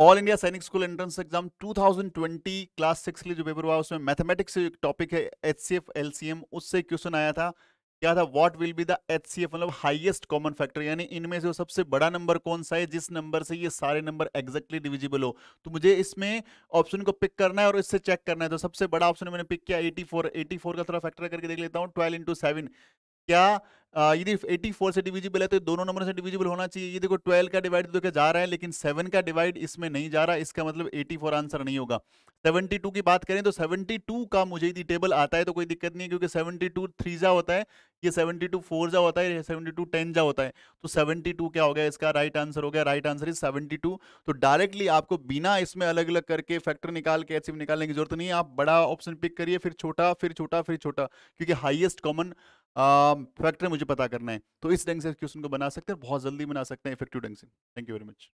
all India Sainik school entrance exam 2020 class six के लिए जो पेपर हुआ उसमें मैथमेटिक्स एक टॉपिक है H C F L C M उससे क्वेश्चन आया था क्या था what will be the H C F मतलब हाईएस्ट कॉमन फैक्टर यानी इनमें से सबसे बड़ा नंबर कौन सा है जिस नंबर से ये सारे नंबर एक्जैक्टली डिविजिबल हो तो मुझे इसमें ऑप्शन को पिक करना है और इससे चेक करना है तो सबसे बड़ा ऑप्शन मैंने पिक किया 84 84 का थोड़ा फैक्टर करके देख लेता हूँ 12 इंटू सेवन क्या यदि 84 से डिविजिबल है तो दोनों नंबर से डिविजिबल होना चाहिए ये देखो 12 का डिवाइड तो जा रहा है लेकिन 7 का डिवाइड इसमें नहीं जा रहा इसका मतलब 84 आंसर नहीं होगा 72 की बात करें तो 72 का मुझे यदि टेबल आता है तो कोई दिक्कत नहीं है क्योंकि 72 टू थ्री जा होता है ये 72 टू फोर जा होता है सेवेंटी टू टेन जा होता है तो टू क्या हो गया इसका राइट आंसर हो गया राइट आंसर इज टू तो डायरेक्टली आपको बिना इसमें अलग अलग करके फैक्टर निकाल के एचसीएफ निकालने की जरूरत नहीं है आप बड़ा ऑप्शन पिक करिए फिर छोटा फिर छोटा फिर छोटा क्योंकि हाइएस्ट कॉमन Um, फैक्टर मुझे पता करना है तो इस ढंग से क्वेश्चन को बना सकते हैं बहुत जल्दी बना सकते हैं इफेक्टिव ढंग से थैंक यू वेरी मच